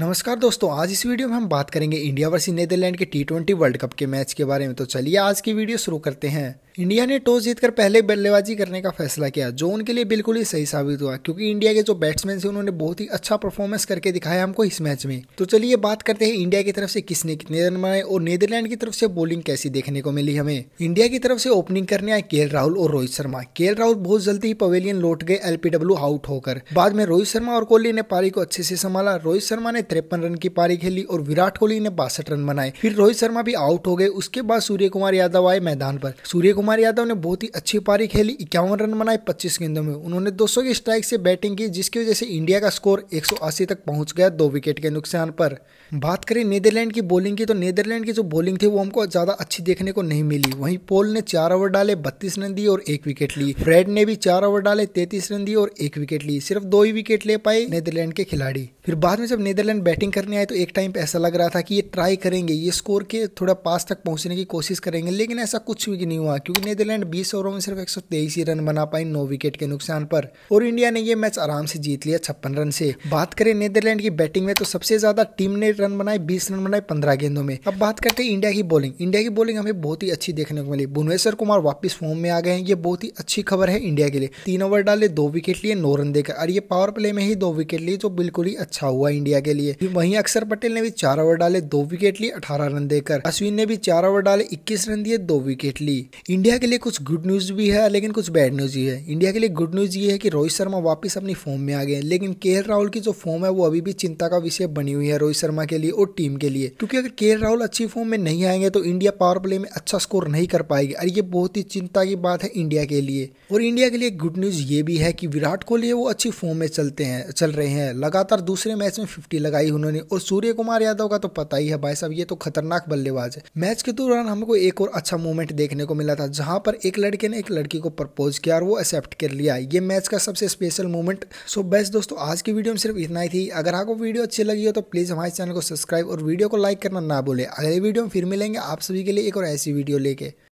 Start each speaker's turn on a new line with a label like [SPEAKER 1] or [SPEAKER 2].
[SPEAKER 1] नमस्कार दोस्तों आज इस वीडियो में हम बात करेंगे इंडिया वर्सेस नीदरलैंड के टी ट्वेंटी वर्ल्ड कप के मैच के बारे में तो चलिए आज की वीडियो शुरू करते हैं इंडिया ने टॉस जीतकर पहले बल्लेबाजी करने का फैसला किया जो उनके लिए बिल्कुल ही सही साबित हुआ क्योंकि इंडिया के जो बैट्समैन थे उन्होंने बहुत ही अच्छा परफॉर्मेंस करके दिखाया हमको इस मैच में तो चलिए बात करते हैं इंडिया की तरफ से किसने कितने रन बनाए और नीदरलैंड की तरफ से बॉलिंग कैसी देखने को मिली हमें इंडिया की तरफ से ओपनिंग करने आए के राहुल और रोहित शर्मा के राहुल बहुत जल्दी ही पवेलियन लौट गए एलपीडब्ल्यू आउट होकर बाद में रोहित शर्मा और कोहली ने पारी को अच्छे से संभाला रोहित शर्मा ने तिरपन रन की पारी खेली और विराट कोहली ने बासठ रन बनाए फिर रोहित शर्मा भी आउट हो गए उसके बाद सूर्य कुमार यादव आए मैदान पर सूर्य कुमार यादव ने बहुत ही अच्छी पारी खेली इक्यावन रन बनाए 25 गेंदों में उन्होंने 200 की स्ट्राइक से बैटिंग की जिसकी वजह से इंडिया का स्कोर 180 तक पहुंच गया दो विकेट के नुकसान पर बात करें नीदरलैंड की बॉलिंग की तो नीदरलैंड की जो बॉलिंग थी वो हमको ज़्यादा अच्छी देखने को नहीं मिली वहीं पोल ने चार ओवर डाले बत्तीस रन दिए और एक विकेट ली फ्रेड ने भी चार ओवर डाले तैतीस रन दिए और एक विकेट ली सिर्फ दो ही विकेट ले पाए नीदरलैंड के खिलाड़ी फिर बाद में जब नीदरलैंड बैटिंग करने आए तो एक टाइम पे ऐसा लग रहा था कि ये ट्राई करेंगे ये स्कोर के थोड़ा पास तक पहुंचने की कोशिश करेंगे लेकिन ऐसा कुछ भी नहीं हुआ क्योंकि नीदरलैंड 20 ओवरों में सिर्फ एक ही रन बना पाई नौ विकेट के नुकसान पर और इंडिया ने ये मैच आराम से जीत लिया छप्पन रन से बात करें नीदरलैंड की बैटिंग में तो सबसे ज्यादा टीम ने रन बनाए बीस रन बनाए पंद्रह गेंदों में अब बात करते हैं इंडिया की बॉलिंग इंडिया की बॉलिंग हमें बहुत ही अच्छी देखने को मिली भुवनेश्वर कुमार वापिस फॉर्म में आ गए ये बहुत ही अच्छी खबर है इंडिया के लिए तीन ओवर डाले दो विकेट लिए नौ रन देकर और ये पावर प्ले में ही दो विकेट लिए जो बिल्कुल ही अच्छा हुआ इंडिया के लिए वहीं अक्षर पटेल ने भी चार ओवर डाले दो विकेट लिए अठारह रन देकर अश्विन ने भी चार ओवर डाले इक्कीस रन दिए दो विकेट ली इंडिया के लिए कुछ गुड न्यूज भी है लेकिन कुछ बैड न्यूज भी है इंडिया के लिए गुड न्यूज ये है कि रोहित शर्मा वापस अपनी फॉर्म में आ गए लेकिन के राहुल की जो फॉर्म है वो अभी भी चिंता का विषय बनी हुई है रोहित शर्मा के लिए और टीम के लिए क्योंकि अगर के राहुल अच्छी फॉर्म में नहीं आएंगे तो इंडिया पावर प्ले में अच्छा स्कोर नहीं कर पाएगी और ये बहुत ही चिंता की बात है इंडिया के लिए और इंडिया के लिए गुड न्यूज ये भी है कि विराट कोहली वो अच्छी फॉर्म में चलते हैं चल रहे हैं लगातार दूसरे दूसरे मैच में फिफ्टी लगाई उन्होंने और सूर्य कुमार यादव का तो पता ही है भाई साहब ये तो खतरनाक बल्लेबाज है मैच के दौरान हमको एक और अच्छा मूवमेंट देखने को मिला था जहां पर एक लड़के ने एक लड़की को प्रपोज किया और वो एक्सेप्ट कर लिया ये मैच का सबसे स्पेशल मूवमेंट सो बेस्ट दोस्तों आज की वीडियो में सिर्फ इतना ही थी अगर आपको वीडियो अच्छी लगी हो तो प्लीज़ हमारे चैनल को सब्सक्राइब और वीडियो को लाइक करना ना बोले अगले वीडियो में फिर मिलेंगे आप सभी के लिए एक और ऐसी वीडियो लेके